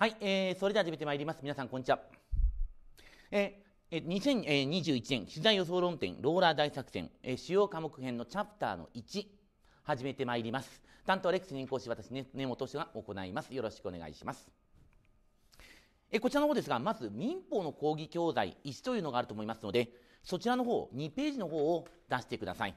はい、えー、それでは始めてまいります。皆さん、こんにちは。えー、2021年、取材予想論点、ローラー大作戦、えー、主要科目編のチャプターの1、始めてまいります。担当レックス変講師、私、ね、根本氏が行います。よろしくお願いします。えー、こちらの方ですが、まず民法の講義教材1というのがあると思いますので、そちらの方、2ページの方を出してください。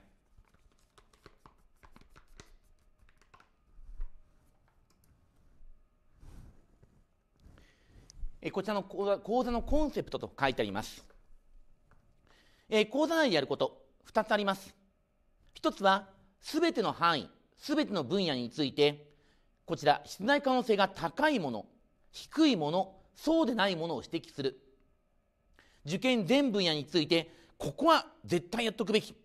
えこちらの講座講座のコンセプトと書いてあります。え講座内でやること、2つあります。1つは、すべての範囲、すべての分野について、こちら、室内可能性が高いもの、低いもの、そうでないものを指摘する。受験全分野について、ここは絶対やっとくべき。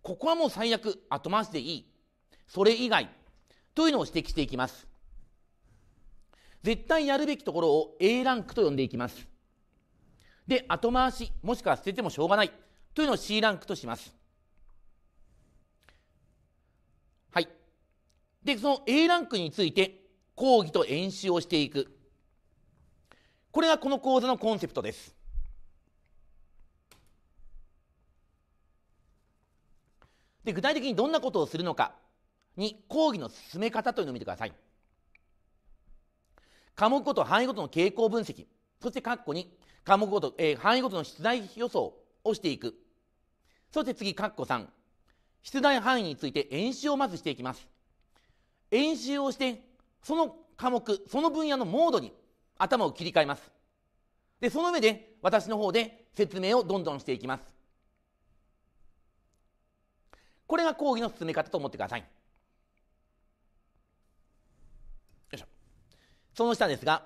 ここはもう最悪、後回しでいい。それ以外、というのを指摘していきます。絶対やるべきところを A ランクと呼んでいきます。で、後回し、もしくは捨ててもしょうがないというのを C ランクとします。はい。で、その A ランクについて、講義と演習をしていく。これがこの講座のコンセプトです。で具体的にどんなことをするのかに講義の進め方というのを見てください。科目ごと範囲ごとの傾向分析そして括弧に科目ごと、えー、範囲ごとの出題予想をしていくそして次括弧3出題範囲について演習をまずしていきます演習をしてその科目その分野のモードに頭を切り替えますでその上で私の方で説明をどんどんしていきますこれが講義の進め方と思ってくださいその下ですが、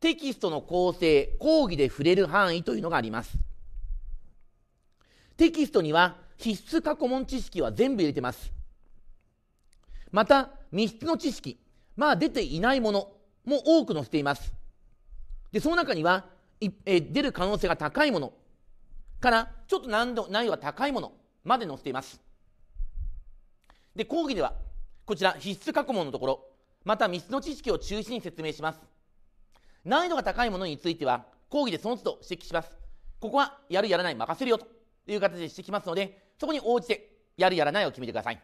テキストの構成、講義で触れる範囲というのがあります。テキストには必須過去問知識は全部入れてます。また、密室の知識、まあ出ていないものも多く載せています。で、その中には、え出る可能性が高いものから、ちょっと難度難易度が高いものまで載せています。で、講義では、こちら必須過去問のところ、また道の知識を中心に説明します難易度が高いものについては講義でその都度指摘しますここはやるやらない任せるよという形で指摘しますのでそこに応じてやるやらないを決めてください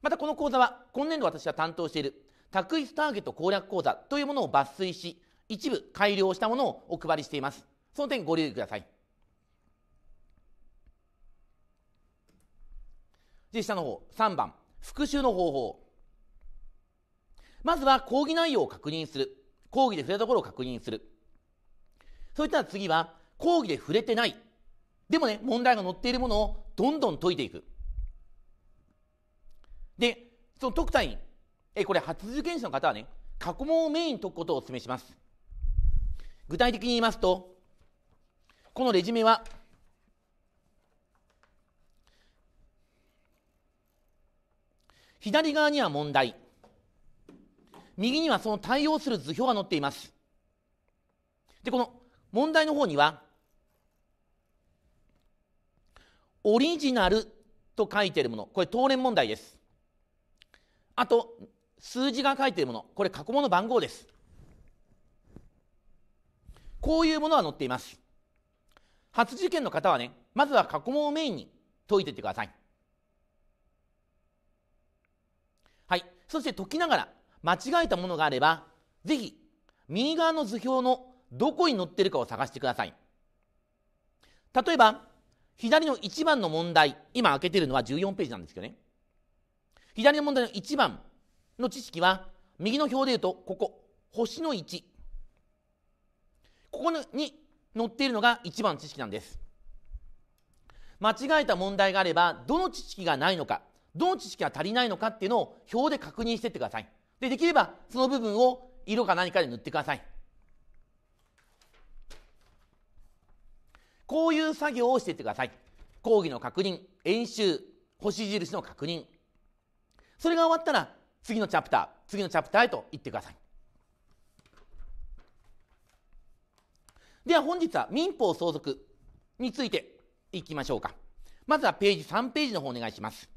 またこの講座は今年度私は担当している卓越ターゲット攻略講座というものを抜粋し一部改良したものをお配りしていますその点ご留意くださいで下の方3番復習の方法まずは講義内容を確認する。講義で触れたところを確認する。そういったら次は、講義で触れてない。でもね、問題が載っているものをどんどん解いていく。で、その解く員、えこれ、初受験者の方はね、過去問をメインに解くことをお勧めします。具体的に言いますと、このレジュメは、左側には問題、右にはその対応する図表が載っています。で、この問題の方には、オリジナルと書いているもの、これ当連問題です。あと、数字が書いているもの、これ過去問の番号です。こういうものは載っています。初受験の方はね、まずは過去問をメインに解いていってください。はい。そして解きながら、間違えたものがあれば、ぜひ、右側の図表のどこに載ってるかを探してください。例えば、左の1番の問題、今開けてるのは14ページなんですけどね。左の問題の1番の知識は、右の表で言うと、ここ、星の1。ここに載っているのが1番の知識なんです。間違えた問題があれば、どの知識がないのか、どの知識が足りないのかっていうのを表で確認していってください。で、できればその部分を色か何かで塗ってください。こういう作業をしていってください。講義の確認、演習、星印の確認。それが終わったら、次のチャプター、次のチャプターへと行ってください。では本日は民法相続についていきましょうか。まずはページ3ページの方お願いします。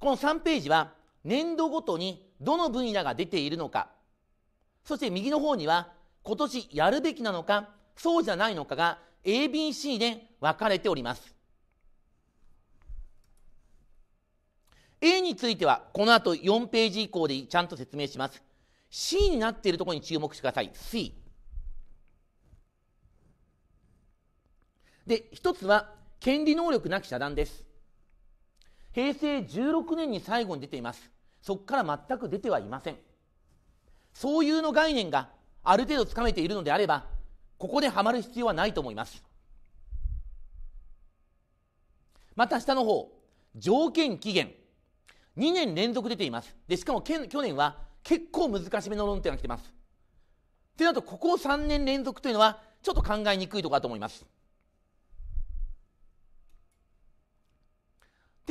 この3ページは年度ごとにどの分野が出ているのかそして右の方には今年やるべきなのかそうじゃないのかが ABC で分かれております A についてはこの後4ページ以降でちゃんと説明します C になっているところに注目してください C で一つは権利能力なき遮断です平成16年に最後に出ていますそこから全く出てはいませんそういうの概念がある程度つかめているのであればここではまる必要はないと思いますまた下の方条件期限2年連続出ていますでしかも去年は結構難しめの論点が来てますってなるとここ3年連続というのはちょっと考えにくいところだと思います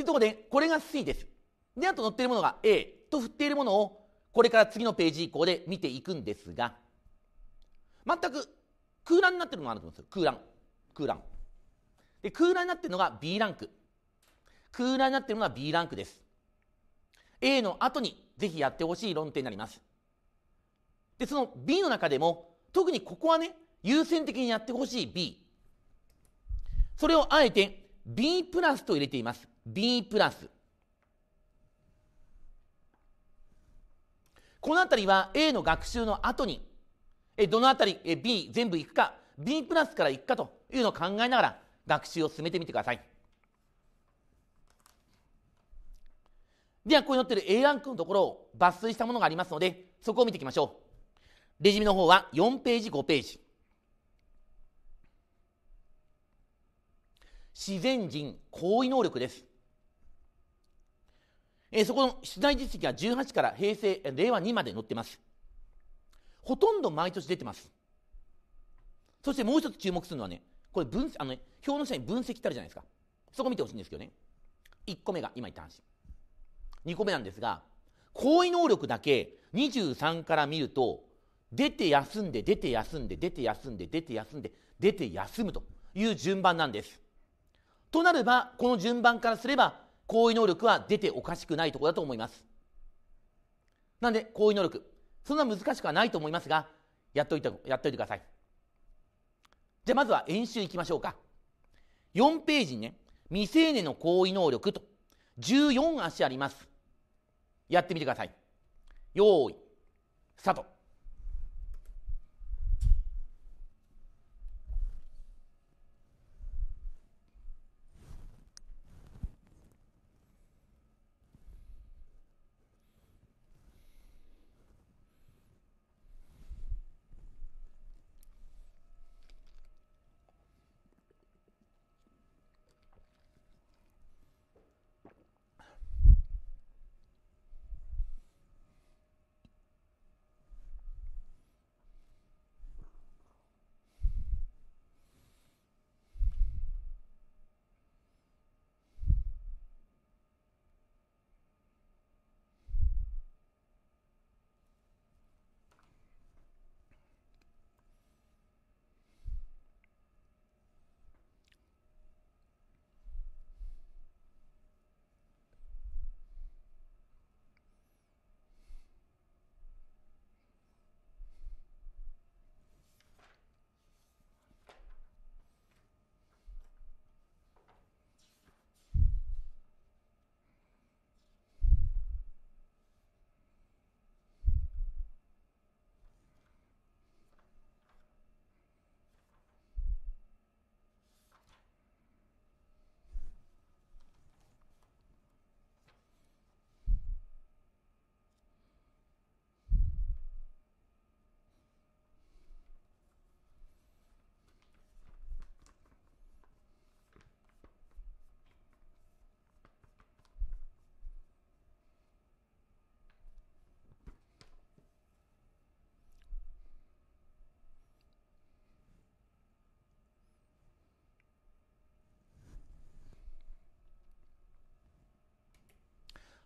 ってとこで、これが C です。で、あと載っているものが A と振っているものを、これから次のページ以降で見ていくんですが、全く空欄になってるのがあると思うんですよ。空欄。空欄。で、空欄になってるのが B ランク。空欄になってるのが B ランクです。A の後にぜひやってほしい論点になります。で、その B の中でも、特にここはね、優先的にやってほしい B。それをあえて B プラスと入れています。B プラスこの辺りは A の学習の後にえどの辺りえ B 全部いくか B プラスからいくかというのを考えながら学習を進めてみてくださいではここに載ってる A ランクのところを抜粋したものがありますのでそこを見ていきましょうレジュメの方は4ページ5ページ自然人行為能力ですえー、そこの出題実績は18から平成、令和2まで載ってます。ほとんど毎年出てます。そしてもう一つ注目するのはね、これ分、あの、ね、表の下に分析ってあるじゃないですか。そこ見てほしいんですけどね。1個目が今言った話。2個目なんですが、行為能力だけ23から見ると、出て休んで、出て休んで、出て休んで、出て休んで、出て休むという順番なんです。となれば、この順番からすれば、行為能力は出ておかしくないところだと思います。なんで、行為能力。そんな難しくはないと思いますが、やっといて、やっといてください。じゃあ、まずは演習いきましょうか。4ページにね、未成年の行為能力と14足あります。やってみてください。用意、スタート。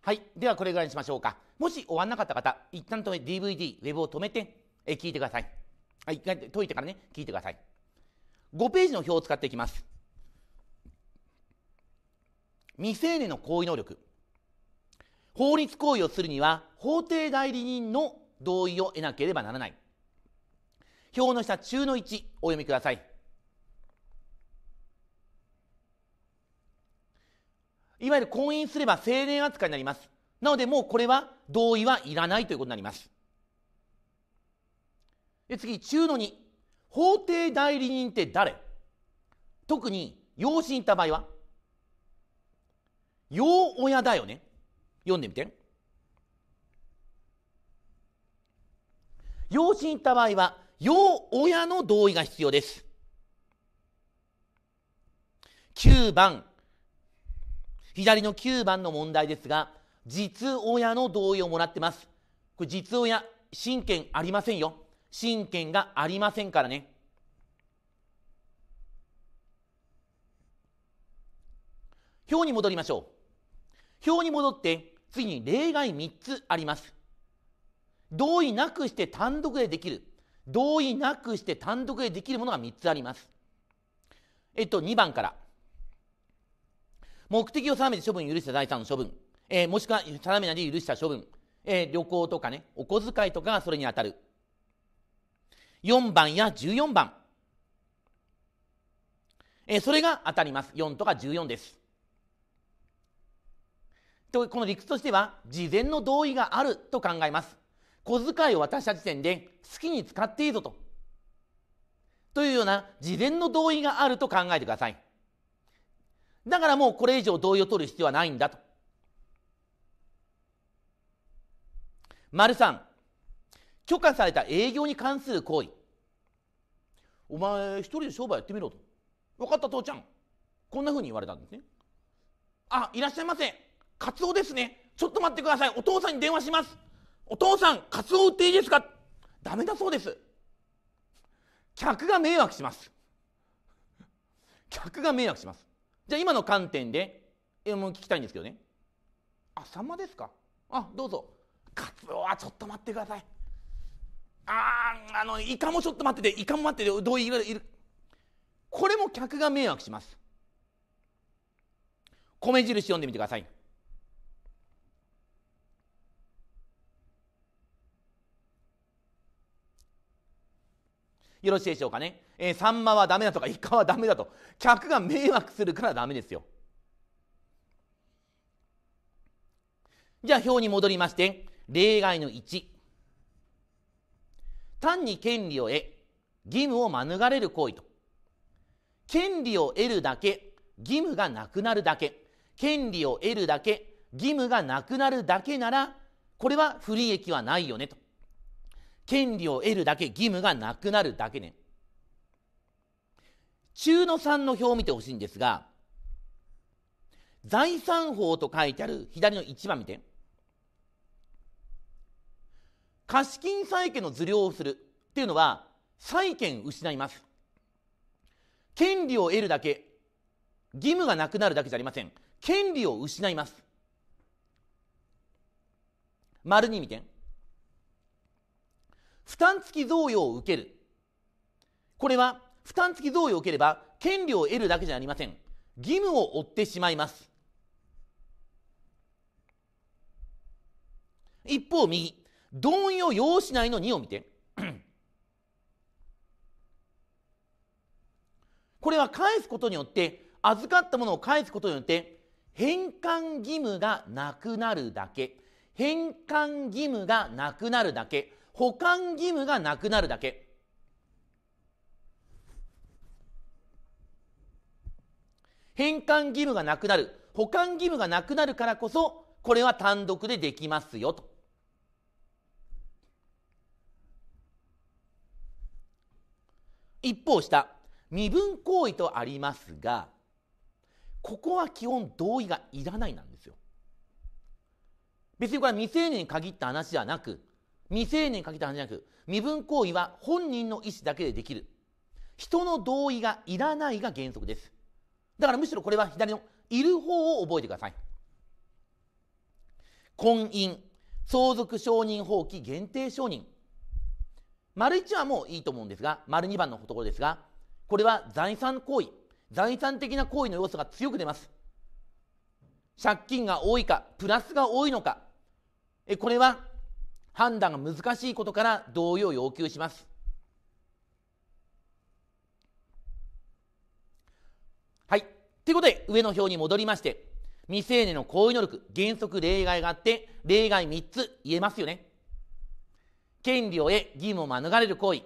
はい。ではこれぐらいにしましょうか。もし終わんなかった方、一旦止め、DVD、ウェブを止めて、え聞いてください。はい。解いてからね、聞いてください。5ページの表を使っていきます。未成年の行為能力。法律行為をするには、法定代理人の同意を得なければならない。表の下中の1お読みください。いわゆる婚姻すれば成年扱いになりますなのでもうこれは同意はいらないということになりますで次中の2法定代理人って誰特に養子に行った場合は養親だよね読んでみて養子に行った場合は養親の同意が必要です9番左の9番の問題ですが、実親の同意をもらってます。これ実親、親権ありませんよ。親権がありませんからね。表に戻りましょう。表に戻って、次に例外3つあります。同意なくして単独でできる。同意なくして単独でできるものが3つあります。えっと、2番から。目的を定めて処分許した財産の処分、えー、もしくは定めないで許した処分、えー、旅行とかね、お小遣いとかそれに当たる。4番や14番。えー、それが当たります。4とか14です。と、この理屈としては、事前の同意があると考えます。小遣いを渡した時点で、好きに使っていいぞと。というような事前の同意があると考えてください。だからもうこれ以上同意を取る必要はないんだと。丸三、許可された営業に関する行為お前一人で商売やってみろと分かった父ちゃんこんなふうに言われたんですねあいらっしゃいませカツオですねちょっと待ってくださいお父さんに電話しますお父さんカツオ売っていいですかダメだそうです客が迷惑します客が迷惑しますじゃあ今の観点でもう聞きたいんですけどねあサンマですかあどうぞカツオはちょっと待ってくださいあああのイカもちょっと待っててイカも待っててどういるこれも客が迷惑します米印読んでみてくださいよろしいでしょうかね。えー、サンマはダメだとか、イカはダメだと。客が迷惑するからダメですよ。じゃあ表に戻りまして、例外の1。単に権利を得、義務を免れる行為と。権利を得るだけ、義務がなくなるだけ。権利を得るだけ、義務がなくなるだけなら、これは不利益はないよねと。権利を得るだけ義務がなくなるだけね中のんの表を見てほしいんですが財産法と書いてある左の一番見て貸金債権の受領をするっていうのは債権失います権利を得るだけ義務がなくなるだけじゃありません権利を失います丸に見て負担付き贈与を受けるこれは負担付き贈与を受ければ権利を得るだけじゃありません義務を負ってしまいます一方右同意を要しないの2を見て これは返すことによって預かったものを返すことによって返還義務がなくなるだけ返還義務がなくなるだけ保管義務がなくなるだけ返還義務がなくなる保管義務がなくなるからこそこれは単独でできますよと。一方下身分行為とありますがここは基本同意がいらないなんですよ。別にこれは未成年に限った話ではなく未成年かけた話じゃなく、身分行為は本人の意思だけでできる。人の同意がいらないが原則です。だからむしろこれは左のいる方を覚えてください。婚姻、相続承認放棄限定承認。丸1はもういいと思うんですが、丸2番のところですが、これは財産行為、財産的な行為の要素が強く出ます。借金が多いか、プラスが多いのか、えこれは判断が難しいことから同意を要求します。はい。ということで、上の表に戻りまして、未成年の行為能力、原則例外があって、例外3つ言えますよね。権利を得、義務を免れる行為、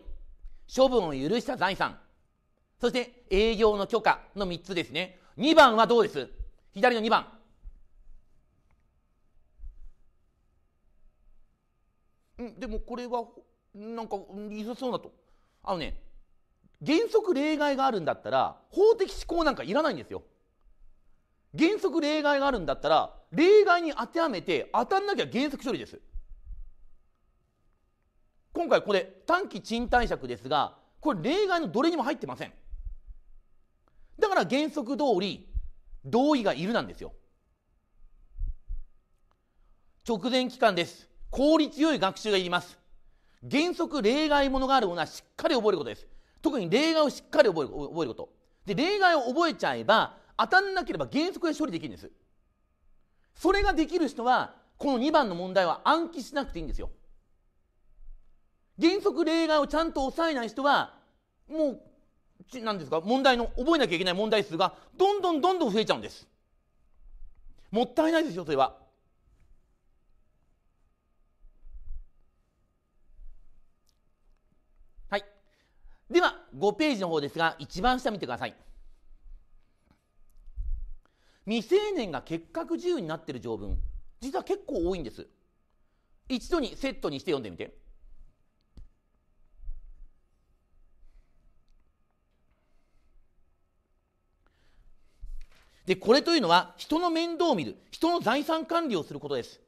処分を許した財産、そして営業の許可の3つですね。2番はどうです左の2番。んでもこれはなんか良さそうだとあのね原則例外があるんだったら法的思考なんかいらないんですよ原則例外があるんだったら例外に当てはめて当たんなきゃ原則処理です今回これ短期賃貸借ですがこれ例外のどれにも入ってませんだから原則通り同意がいるなんですよ直前期間です効率よい学習がいります。原則例外ものがあるものはしっかり覚えることです。特に例外をしっかり覚える覚えること。で、例外を覚えちゃえば、当たんなければ原則で処理できるんです。それができる人は、この2番の問題は暗記しなくていいんですよ。原則例外をちゃんと抑えない人は、もう、なんですか、問題の、覚えなきゃいけない問題数が、どんどんどんどん増えちゃうんです。もったいないですよ、それは。では5ページの方ですが一番下見てください未成年が結核自由になっている条文実は結構多いんです一度にセットにして読んでみてでこれというのは人の面倒を見る人の財産管理をすることです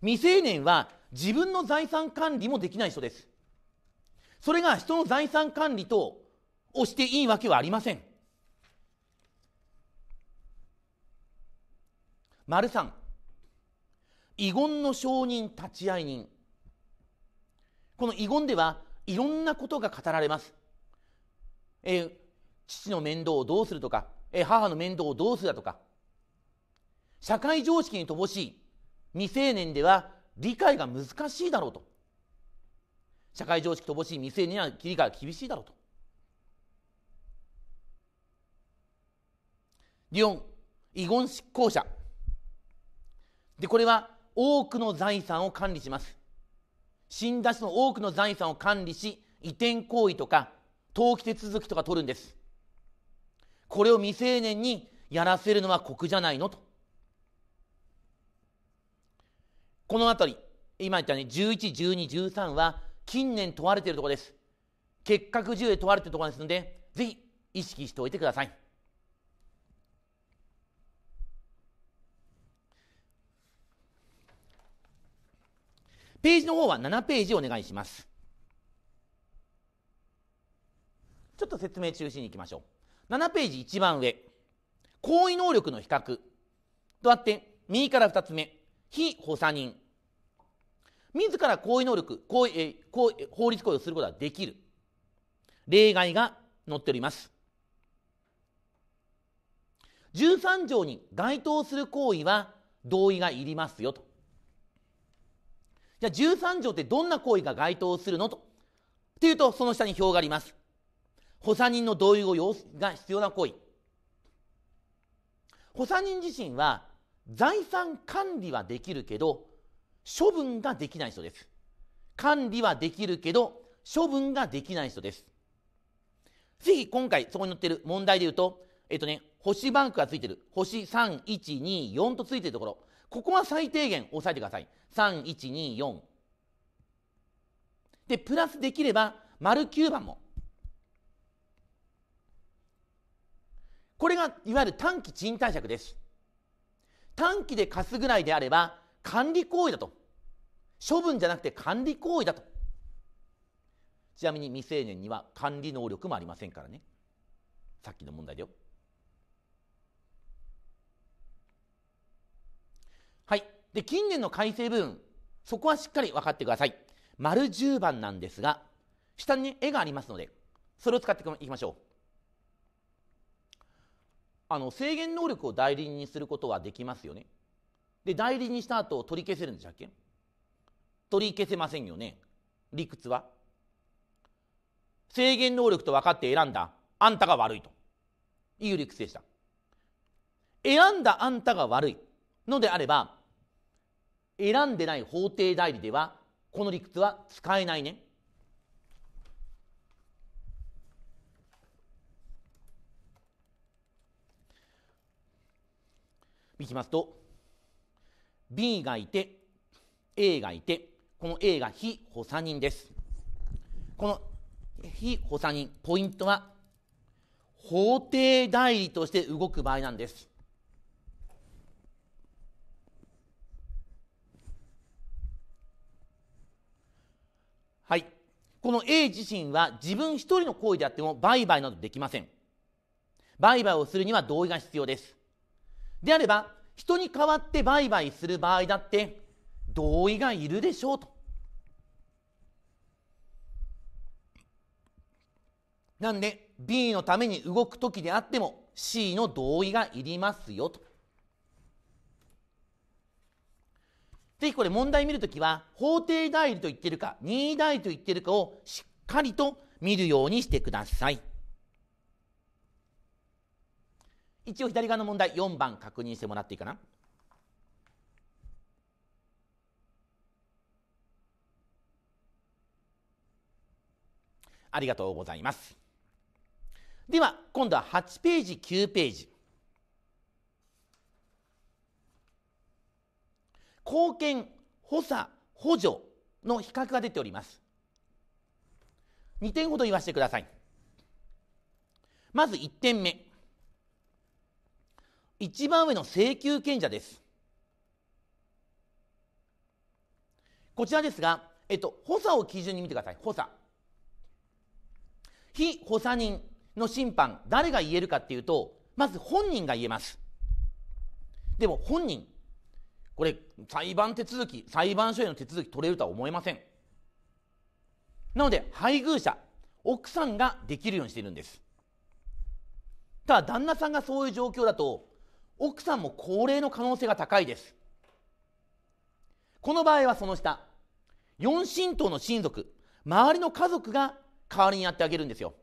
未成年は自分の財産管理もできない人ですそれが人の財産管理と押していいわけはありません。丸三、遺言の承認立ち会い人。この遺言ではいろんなことが語られます。え父の面倒をどうするとか、え母の面倒をどうするだとか、社会常識に乏しい未成年では理解が難しいだろうと。社会常識乏しい未成年には切り替え厳しいだろうと。4遺言執行者でこれは多くの財産を管理します死んだ人の多くの財産を管理し移転行為とか登記手続きとか取るんですこれを未成年にやらせるのは酷じゃないのとこの辺り今言ったね111213は近年問われているところです結核由で問われているところですのでぜひ意識しておいてくださいページの方は7ページお願いしますちょっと説明中心にいきましょう7ページ一番上行為能力の比較とあって右から2つ目非補佐人自ら行為能力行為、え行為法律行為をすることができる例外が載っております13条に該当する行為は同意がいりますよとじゃあ13条ってどんな行為が該当するのとっていうとその下に表があります補佐人の同意を要が必要な行為補佐人自身は財産管理はできるけど処分ができない人です。管理はできるけど、処分ができない人です。ぜひ今回そこに載ってる問題で言うと、えっとね、星バンクがついてる、星3、1、2、4とついてるところ、ここは最低限押さえてください。3、1、2、4。で、プラスできれば、丸9番も。これがいわゆる短期賃貸借です。短期で貸すぐらいであれば、管理行為だと。処分じゃなくて管理行為だと。ちなみに未成年には管理能力もありませんからね。さっきの問題だよ。はい。で、近年の改正部分、そこはしっかり分かってください。丸10番なんですが、下に絵がありますので、それを使っていきましょう。あの制限能力を代理人にすることはできますよね。で代理にした後取り消せるんでしたっけ取り消せませんよね理屈は制限能力と分かって選んだあんたが悪いという理屈でした選んだあんたが悪いのであれば選んでない法定代理ではこの理屈は使えないねいきますと B がいて A がいてこの A が非補佐人ですこの非補佐人ポイントは法定代理として動く場合なんですはいこの A 自身は自分一人の行為であっても売買などできません売買をするには同意が必要ですであれば人に代わって売買する場合だって同意がいるでしょうと。なんで B のために動く時であっても C の同意がいりますよと。ぜひこれ問題見るときは法定代理と言ってるか任意代理と言ってるかをしっかりと見るようにしてください。一応左側の問題4番確認してもらっていいかな。ありがとうございます。では今度は8ページ9ページ。貢献補佐補助の比較が出ております2点ほど言わせてくださいまず1点目一番上の請求権者です。こちらですが、えっと、補佐を基準に見てください。補佐。非補佐人の審判、誰が言えるかっていうと、まず本人が言えます。でも本人、これ、裁判手続き、裁判所への手続き取れるとは思えません。なので、配偶者、奥さんができるようにしているんです。ただ、旦那さんがそういう状況だと、奥さんも高齢の可能性が高いですこの場合はその下4親等の親族周りの家族が代わりにやってあげるんですよ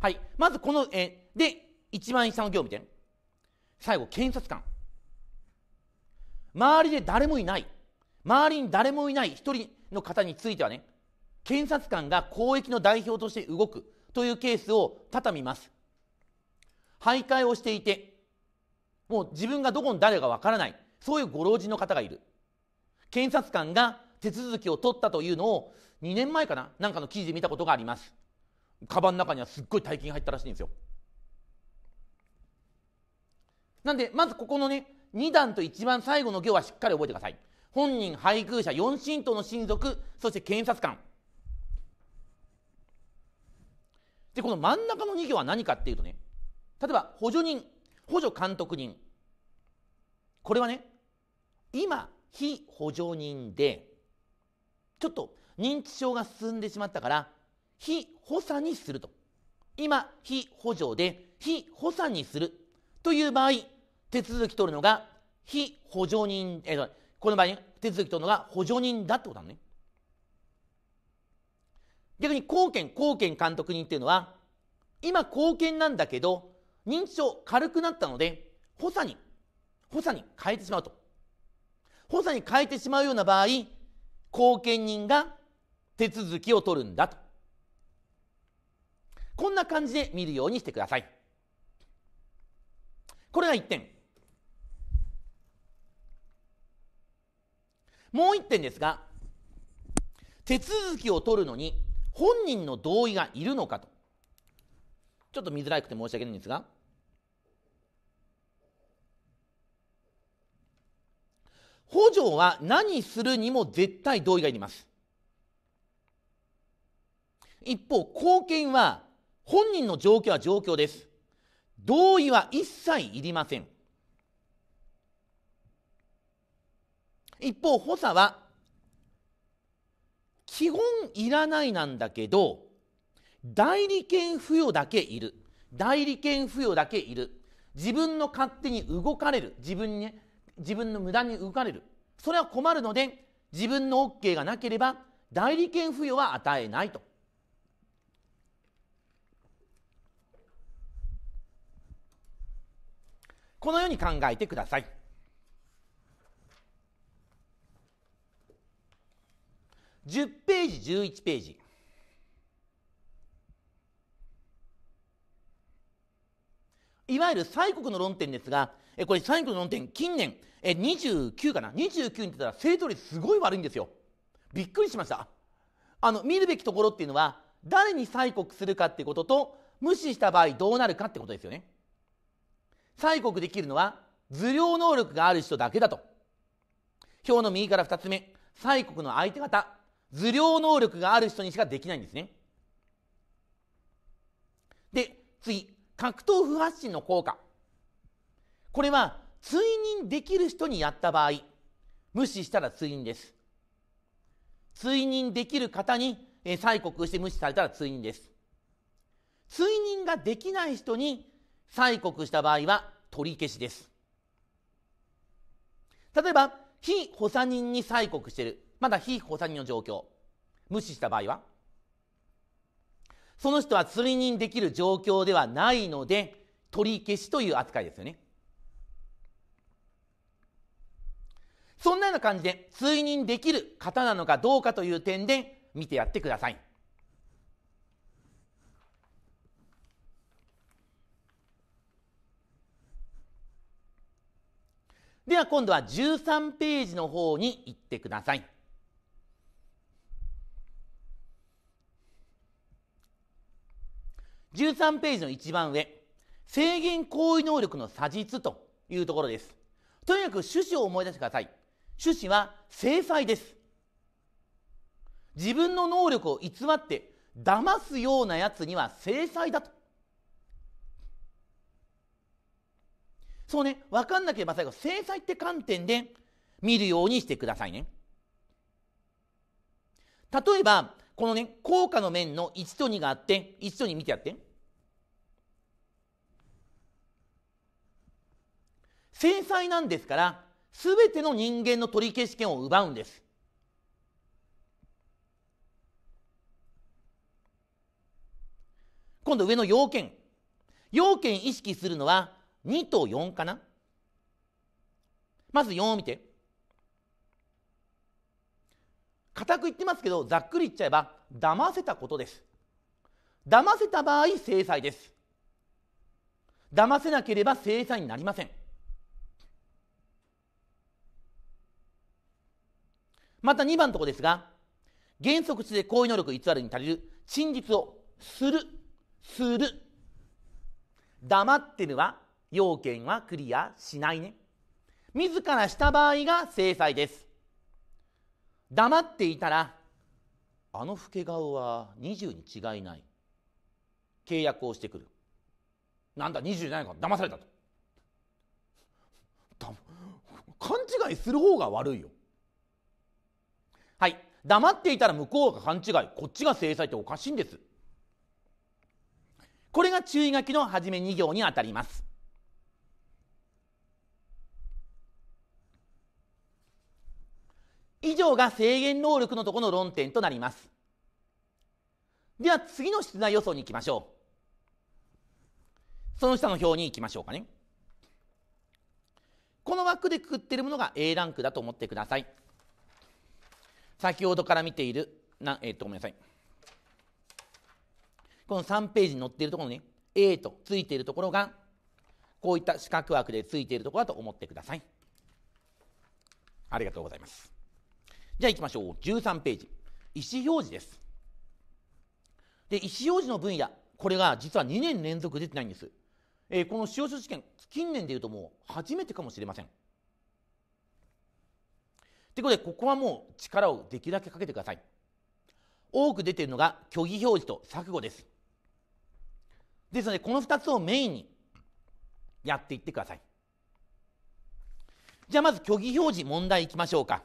はいまずこの、えで一番下の行見て最後検察官周りで誰もいない周りに誰もいない一人の方についてはね検察官が公益の代表として動くというケースを畳みます徘徊をしていてもう自分がどこの誰かわからないそういうご老人の方がいる検察官が手続きを取ったというのを2年前かななんかの記事で見たことがありますカバンの中にはすっごい大金入ったらしいんですよなんでまずここのね2段と一番最後の行はしっかり覚えてください本人配偶者4親等の親族そして検察官でこの真ん中の2行は何かっていうとね例えば補助人補助監督人これはね今非補助人でちょっと認知症が進んでしまったから非補佐にすると今非補助で非補佐にするという場合手続き取るのが非補助人えこの場合、ね、手続き取るのが補助人だってことなのね逆に貢献貢献監督人っていうのは今貢献なんだけど認知症軽くなったので補佐に補佐に変えてしまうと補佐に変えてしまうような場合後見人が手続きを取るんだとこんな感じで見るようにしてくださいこれが1点もう1点ですが手続きを取るのに本人の同意がいるのかとちょっと見づらくて申し訳ないんですが、補助は何するにも絶対同意がいります。一方、貢献は本人の状況は状況です。同意は一切いりません。一方、補佐は基本いらないなんだけど、代理権付与だけいる代理権付与だけいる自分の勝手に動かれる自分に、ね、自分の無駄に動かれるそれは困るので自分の OK がなければ代理権付与は与えないと。このように考えてください。10ページ11ページいわゆる西国の論点ですが、えこれ西国の論点、近年、え29かな、29に出たら正答率すごい悪いんですよ。びっくりしました。あの、見るべきところっていうのは、誰に催告するかってことと、無視した場合どうなるかってことですよね。催告できるのは、頭領能力がある人だけだと。表の右から2つ目、催告の相手方、頭領能力がある人にしかできないんですね。で、次、格闘不発進の効果これは追認できる人にやった場合無視したら追認です追認できる方に催告して無視されたら追認です追認ができない人に催告した場合は取り消しです例えば非補佐人に催告しているまだ非補佐人の状況無視した場合はその人は釣りにできる状況ではないので取り消しという扱いですよねそんなような感じで追認できる方なのかどうかという点で見てやってください。では今度は13ページの方に行ってください。13ページの一番上、制限行為能力の差実というところです。とにかく趣旨を思い出してください。趣旨は制裁です。自分の能力を偽って騙すようなやつには制裁だと。そうね、分かんなければ最後、制裁って観点で見るようにしてくださいね。例えば、このね効果の面の1と2があって1と2見てやって繊細なんですから全ての人間の取り消し権を奪うんです今度上の要件要件意識するのは2と4かなまず4を見て固く言ってますけどざっくり言っちゃえば騙せたことです騙せた場合制裁です騙せなければ制裁になりませんまた2番のとこですが原則値で行為能力偽るに足りる真実をするする黙ってるは要件はクリアしないね自らした場合が制裁です黙っていたらあの老け顔は20に違いない契約をしてくるなんだ20じゃないのか騙されたと勘違いする方が悪いよはい黙っていたら向こうが勘違いこっちが制裁っておかしいんですこれが注意書きの初め2行にあたります以上が制限能力のとこの論点となります。では次の出題予想に行きましょう。その下の表に行きましょうかね。この枠でくくっているものが A ランクだと思ってください。先ほどから見ている、なえー、っと、ごめんなさい。この3ページに載っているところね、A とついているところが、こういった四角枠でついているところだと思ってください。ありがとうございます。じゃあ行きましょう。13ページ。意思表示です。で、意思表示の分野、これが実は2年連続出てないんです。えー、この使用書試験、近年でいうともう初めてかもしれません。ということで、ここはもう力をできるだけかけてください。多く出ているのが虚偽表示と錯誤です。ですので、この2つをメインにやっていってください。じゃあ、まず虚偽表示問題いきましょうか。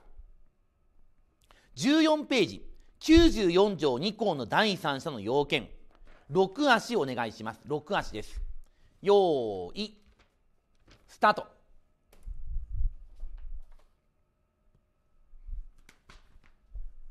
14ページ94条2項の第三者の要件6足お願いします6足です用意スタート